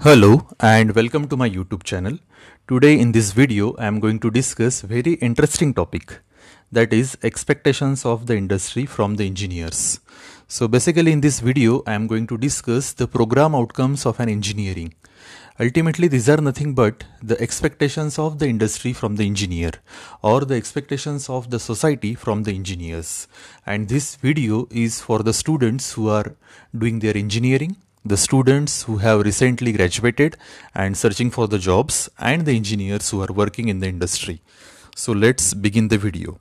Hello and welcome to my YouTube channel. Today in this video I am going to discuss very interesting topic that is expectations of the industry from the engineers. So basically in this video I am going to discuss the program outcomes of an engineering. Ultimately these are nothing but the expectations of the industry from the engineer or the expectations of the society from the engineers. And this video is for the students who are doing their engineering the students who have recently graduated and searching for the jobs and the engineers who are working in the industry. So let's begin the video.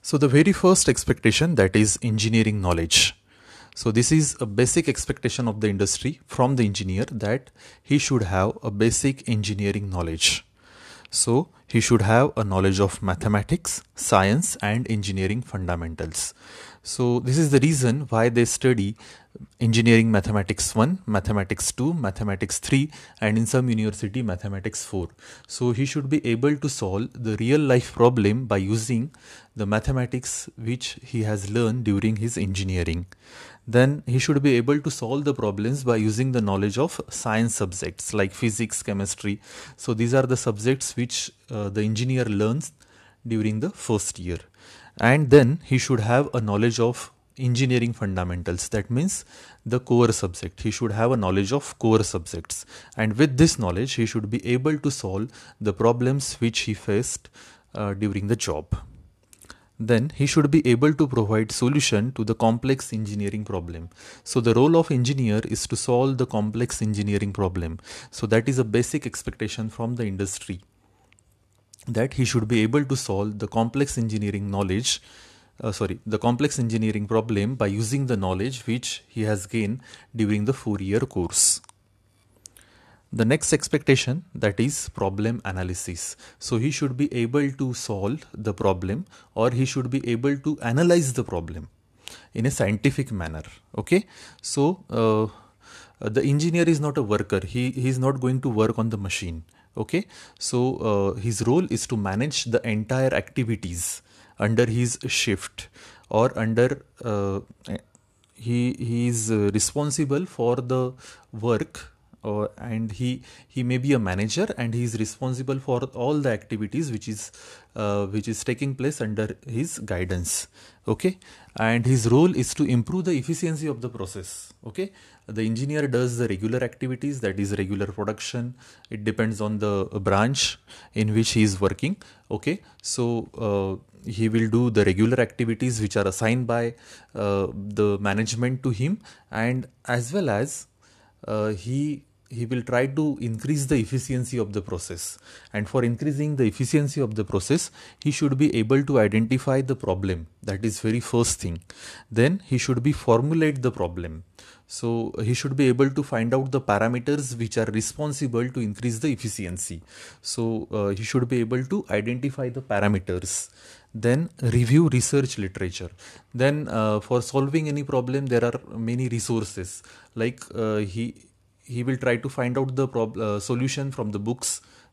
So the very first expectation that is engineering knowledge. So this is a basic expectation of the industry from the engineer that he should have a basic engineering knowledge. So he should have a knowledge of mathematics, science and engineering fundamentals. So this is the reason why they study engineering mathematics 1, mathematics 2, mathematics 3 and in some university mathematics 4. So he should be able to solve the real life problem by using the mathematics which he has learned during his engineering. Then he should be able to solve the problems by using the knowledge of science subjects like physics, chemistry. So these are the subjects which uh, the engineer learns during the first year and then he should have a knowledge of engineering fundamentals that means the core subject he should have a knowledge of core subjects and with this knowledge he should be able to solve the problems which he faced uh, during the job then he should be able to provide solution to the complex engineering problem so the role of engineer is to solve the complex engineering problem so that is a basic expectation from the industry that he should be able to solve the complex engineering knowledge uh, sorry the complex engineering problem by using the knowledge which he has gained during the four year course the next expectation that is problem analysis so he should be able to solve the problem or he should be able to analyze the problem in a scientific manner okay so uh, the engineer is not a worker he, he is not going to work on the machine okay so uh, his role is to manage the entire activities under his shift or under uh, he he is uh, responsible for the work or and he he may be a manager and he is responsible for all the activities which is uh, which is taking place under his guidance okay and his role is to improve the efficiency of the process okay the engineer does the regular activities that is regular production it depends on the branch in which he is working okay so uh, he will do the regular activities which are assigned by uh, the management to him and as well as uh, he he will try to increase the efficiency of the process and for increasing the efficiency of the process he should be able to identify the problem that is very first thing then he should be formulate the problem so he should be able to find out the parameters which are responsible to increase the efficiency so uh, he should be able to identify the parameters then review research literature then uh, for solving any problem there are many resources like uh, he he will try to find out the prob- uh, solution from the books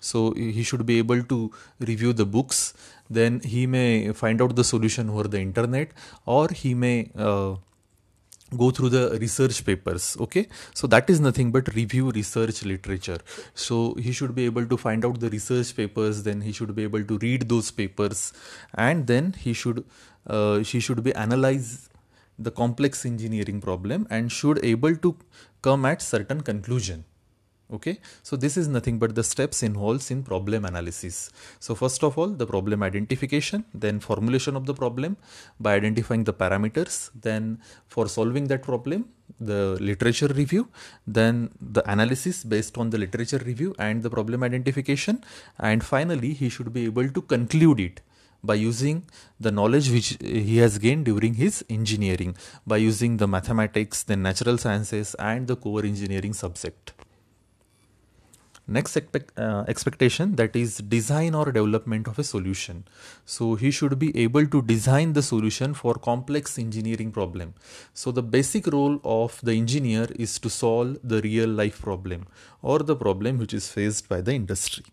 so he should be able to review the books then he may find out the solution over the internet or he may uh, go through the research papers okay so that is nothing but review research literature so he should be able to find out the research papers then he should be able to read those papers and then he should uh, she should be analyze the complex engineering problem and should able to come at certain conclusion okay so this is nothing but the steps involved in problem analysis so first of all the problem identification then formulation of the problem by identifying the parameters then for solving that problem the literature review then the analysis based on the literature review and the problem identification and finally he should be able to conclude it by using the knowledge which he has gained during his engineering by using the mathematics the natural sciences and the core engineering subject next expect, uh, expectation that is design or development of a solution so he should be able to design the solution for complex engineering problem so the basic role of the engineer is to solve the real life problem or the problem which is faced by the industry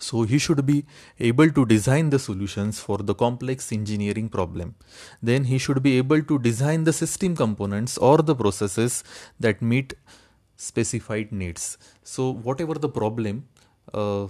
so he should be able to design the solutions for the complex engineering problem. Then he should be able to design the system components or the processes that meet specified needs. So whatever the problem, uh,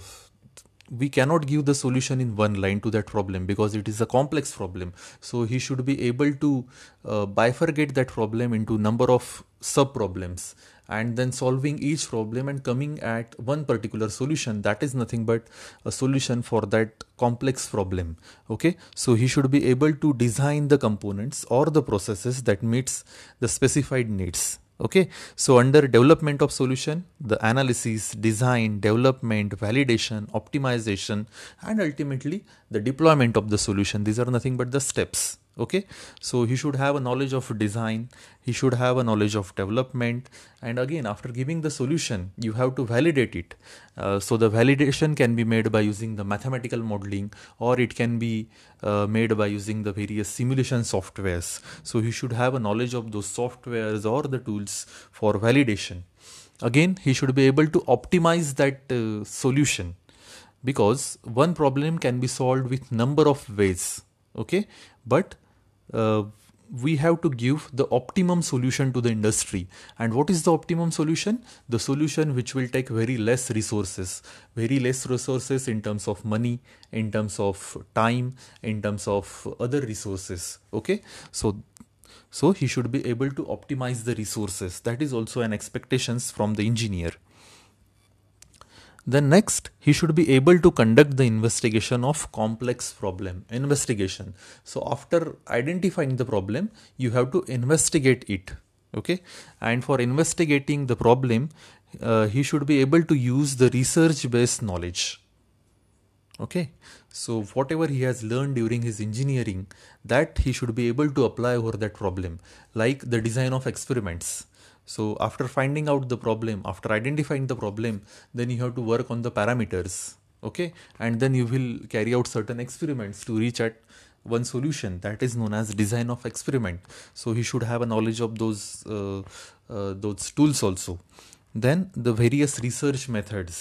we cannot give the solution in one line to that problem because it is a complex problem. So he should be able to uh, bifurcate that problem into number of sub problems and then solving each problem and coming at one particular solution that is nothing but a solution for that complex problem okay so he should be able to design the components or the processes that meets the specified needs okay so under development of solution the analysis design development validation optimization and ultimately the deployment of the solution these are nothing but the steps okay so he should have a knowledge of design he should have a knowledge of development and again after giving the solution you have to validate it uh, so the validation can be made by using the mathematical modeling or it can be uh, made by using the various simulation softwares so he should have a knowledge of those softwares or the tools for validation again he should be able to optimize that uh, solution because one problem can be solved with number of ways okay but uh, we have to give the optimum solution to the industry and what is the optimum solution the solution which will take very less resources very less resources in terms of money in terms of time in terms of other resources okay so so he should be able to optimize the resources that is also an expectations from the engineer then next, he should be able to conduct the investigation of complex problem, investigation. So after identifying the problem, you have to investigate it. Okay. And for investigating the problem, uh, he should be able to use the research based knowledge okay so whatever he has learned during his engineering that he should be able to apply over that problem like the design of experiments so after finding out the problem, after identifying the problem, then you have to work on the parameters, okay? And then you will carry out certain experiments to reach at one solution that is known as design of experiment. So he should have a knowledge of those uh, uh, those tools also. Then the various research methods,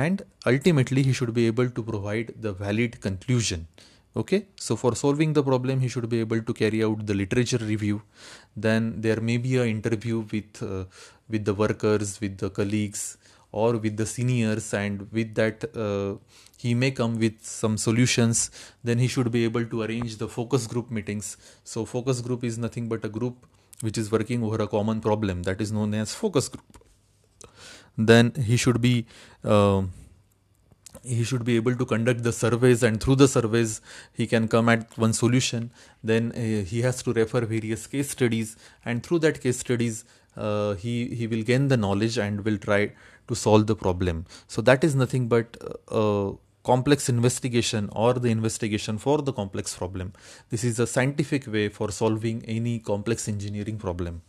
and ultimately he should be able to provide the valid conclusion okay so for solving the problem he should be able to carry out the literature review then there may be an interview with uh, with the workers with the colleagues or with the seniors and with that uh, he may come with some solutions then he should be able to arrange the focus group meetings so focus group is nothing but a group which is working over a common problem that is known as focus group then he should be uh, he should be able to conduct the surveys and through the surveys he can come at one solution then uh, he has to refer various case studies and through that case studies uh, he he will gain the knowledge and will try to solve the problem so that is nothing but a uh, complex investigation or the investigation for the complex problem this is a scientific way for solving any complex engineering problem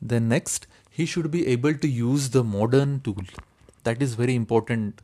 then next he should be able to use the modern tool that is very important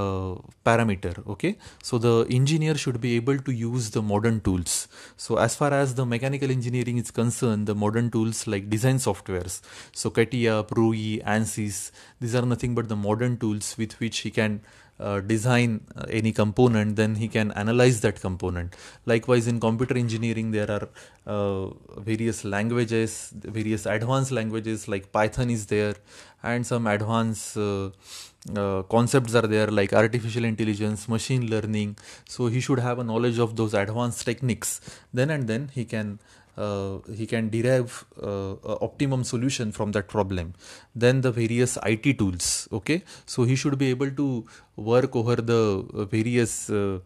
uh, parameter okay so the engineer should be able to use the modern tools so as far as the mechanical engineering is concerned the modern tools like design softwares so CATIA, prui ansys these are nothing but the modern tools with which he can uh, design uh, any component, then he can analyze that component. Likewise, in computer engineering, there are uh, various languages, various advanced languages like Python is there, and some advanced uh, uh concepts are there like artificial intelligence, machine learning. So he should have a knowledge of those advanced techniques. Then and then he can uh, he can derive uh, optimum solution from that problem then the various it tools okay so he should be able to work over the uh, various uh,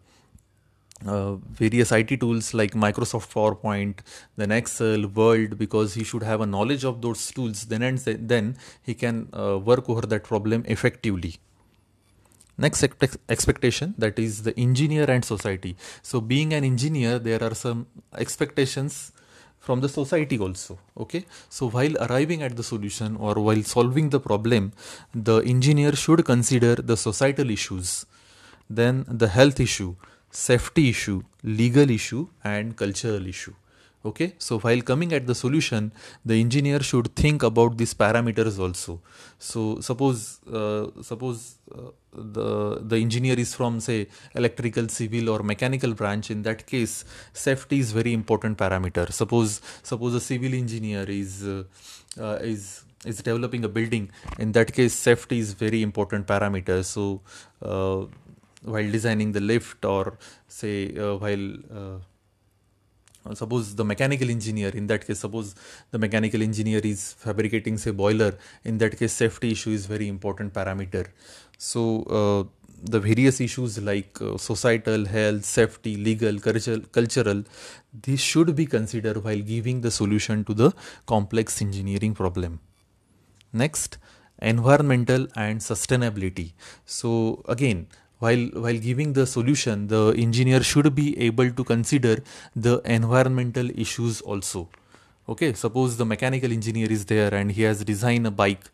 uh, various IT tools like Microsoft PowerPoint, then Excel, world because he should have a knowledge of those tools. Then and then he can uh, work over that problem effectively. Next expectation that is the engineer and society. So being an engineer, there are some expectations from the society also okay so while arriving at the solution or while solving the problem the engineer should consider the societal issues then the health issue safety issue legal issue and cultural issue okay so while coming at the solution the engineer should think about these parameters also so suppose uh, suppose uh, the the engineer is from say electrical civil or mechanical branch in that case safety is very important parameter suppose suppose a civil engineer is uh, uh is is developing a building in that case safety is very important parameter so uh, while designing the lift or say uh, while suppose the mechanical engineer in that case suppose the mechanical engineer is fabricating say boiler in that case safety issue is very important parameter so uh, the various issues like uh, societal, health, safety, legal, cultural, cultural, these should be considered while giving the solution to the complex engineering problem. Next, environmental and sustainability. So, again, while while giving the solution the engineer should be able to consider the environmental issues also okay suppose the mechanical engineer is there and he has designed a bike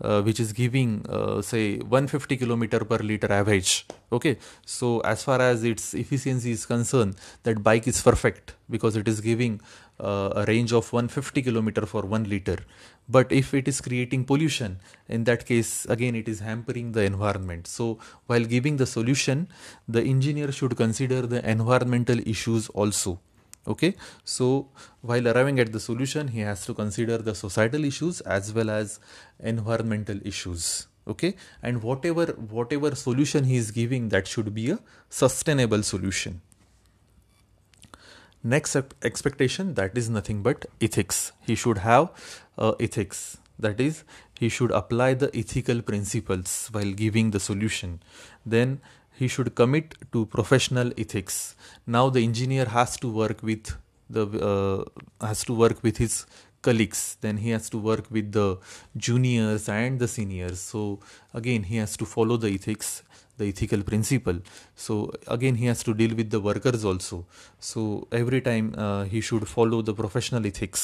uh, which is giving uh, say 150 kilometer per liter average okay so as far as its efficiency is concerned that bike is perfect because it is giving uh, a range of 150 kilometer for 1 liter but if it is creating pollution in that case again it is hampering the environment so while giving the solution the engineer should consider the environmental issues also okay so while arriving at the solution he has to consider the societal issues as well as environmental issues okay and whatever whatever solution he is giving that should be a sustainable solution next expectation that is nothing but ethics he should have uh, ethics that is he should apply the ethical principles while giving the solution then he should commit to professional ethics now the engineer has to work with the uh, has to work with his colleagues then he has to work with the juniors and the seniors so again he has to follow the ethics the ethical principle so again he has to deal with the workers also so every time uh, he should follow the professional ethics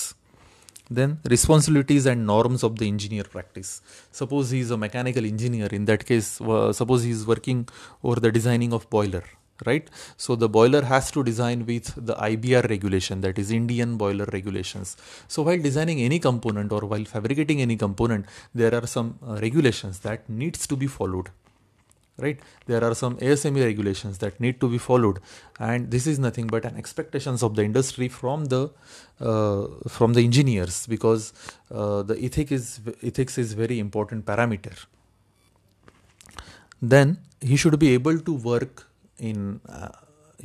then responsibilities and norms of the engineer practice suppose he is a mechanical engineer in that case uh, suppose he is working over the designing of boiler right so the boiler has to design with the ibr regulation that is indian boiler regulations so while designing any component or while fabricating any component there are some uh, regulations that needs to be followed right there are some asme regulations that need to be followed and this is nothing but an expectations of the industry from the uh, from the engineers because uh, the ethic is ethics is very important parameter then he should be able to work in uh,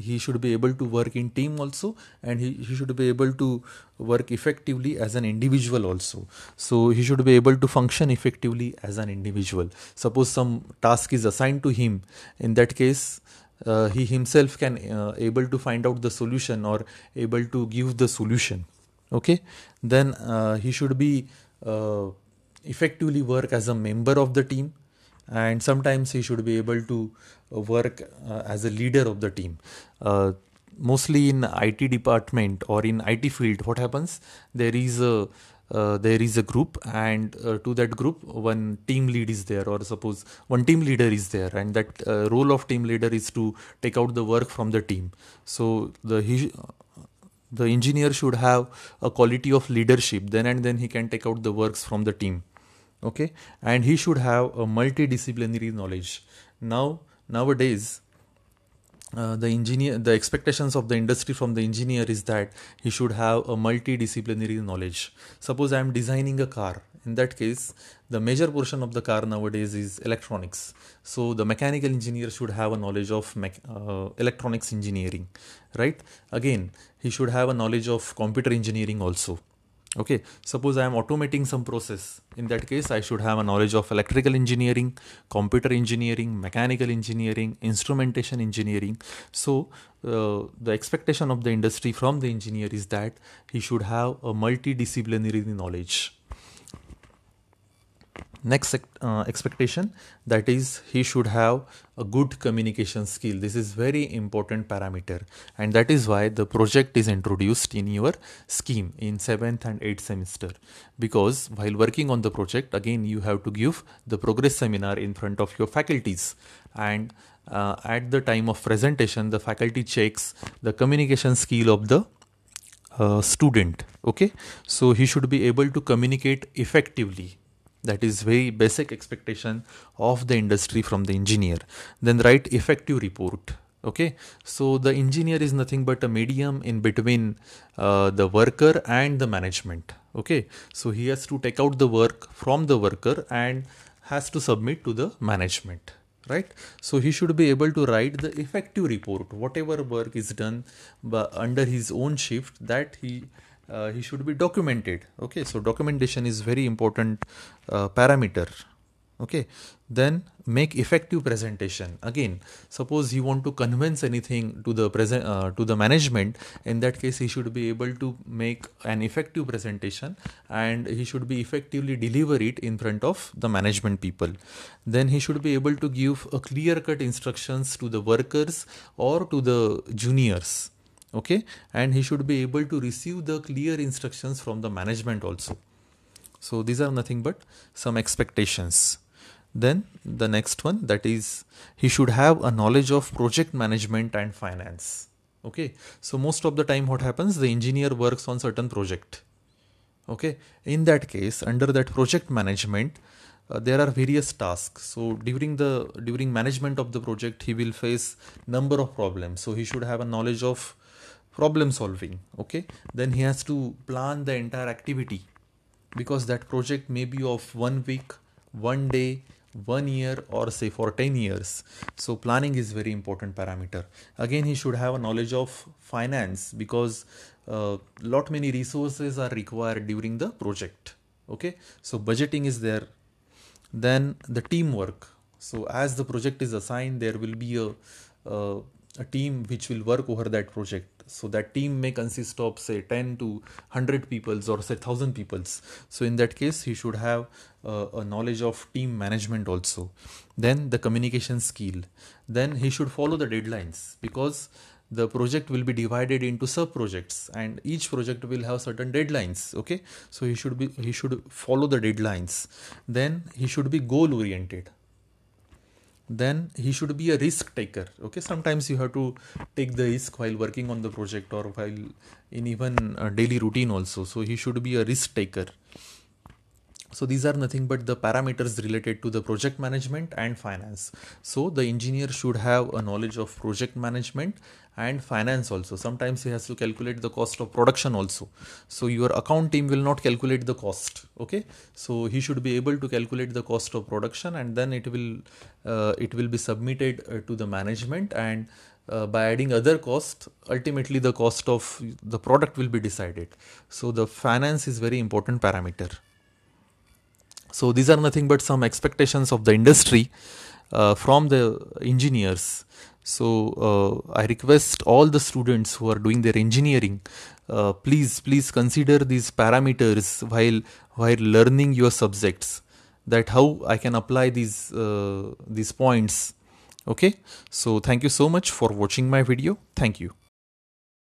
he should be able to work in team also and he, he should be able to work effectively as an individual also so he should be able to function effectively as an individual suppose some task is assigned to him in that case uh, he himself can uh, able to find out the solution or able to give the solution okay then uh, he should be uh, effectively work as a member of the team and sometimes he should be able to uh, work uh, as a leader of the team uh, mostly in IT department or in IT field what happens there is a uh, there is a group and uh, to that group one team lead is there or suppose one team leader is there and that uh, role of team leader is to take out the work from the team so the he, the engineer should have a quality of leadership then and then he can take out the works from the team okay and he should have a multidisciplinary knowledge now nowadays uh, the engineer the expectations of the industry from the engineer is that he should have a multidisciplinary knowledge suppose i am designing a car in that case the major portion of the car nowadays is electronics so the mechanical engineer should have a knowledge of me- uh, electronics engineering right again he should have a knowledge of computer engineering also okay suppose i am automating some process in that case i should have a knowledge of electrical engineering computer engineering mechanical engineering instrumentation engineering so uh, the expectation of the industry from the engineer is that he should have a multidisciplinary knowledge next uh, expectation that is he should have a good communication skill this is very important parameter and that is why the project is introduced in your scheme in 7th and 8th semester because while working on the project again you have to give the progress seminar in front of your faculties and uh, at the time of presentation the faculty checks the communication skill of the uh, student okay so he should be able to communicate effectively that is very basic expectation of the industry from the engineer then write effective report okay so the engineer is nothing but a medium in between uh, the worker and the management okay so he has to take out the work from the worker and has to submit to the management right so he should be able to write the effective report whatever work is done under his own shift that he uh, he should be documented okay so documentation is very important uh, parameter okay then make effective presentation again suppose he want to convince anything to the present uh, to the management in that case he should be able to make an effective presentation and he should be effectively deliver it in front of the management people then he should be able to give a clear cut instructions to the workers or to the juniors okay and he should be able to receive the clear instructions from the management also so these are nothing but some expectations then the next one that is he should have a knowledge of project management and finance okay so most of the time what happens the engineer works on certain project okay in that case under that project management uh, there are various tasks so during the during management of the project he will face number of problems so he should have a knowledge of problem solving okay then he has to plan the entire activity because that project may be of one week one day one year or say for 10 years so planning is very important parameter again he should have a knowledge of finance because uh, lot many resources are required during the project okay so budgeting is there then the teamwork so as the project is assigned there will be a, uh, a team which will work over that project so that team may consist of say 10 to 100 peoples or say 1000 peoples so in that case he should have uh, a knowledge of team management also then the communication skill then he should follow the deadlines because the project will be divided into sub projects and each project will have certain deadlines okay so he should be he should follow the deadlines then he should be goal oriented then he should be a risk taker okay sometimes you have to take the risk while working on the project or while in even daily routine also so he should be a risk taker so these are nothing but the parameters related to the project management and finance so the engineer should have a knowledge of project management and finance also sometimes he has to calculate the cost of production also so your account team will not calculate the cost okay so he should be able to calculate the cost of production and then it will uh, it will be submitted uh, to the management and uh, by adding other cost ultimately the cost of the product will be decided so the finance is very important parameter so these are nothing but some expectations of the industry uh, from the engineers. So uh, I request all the students who are doing their engineering, uh, please please consider these parameters while while learning your subjects. That how I can apply these uh, these points. Okay. So thank you so much for watching my video. Thank you.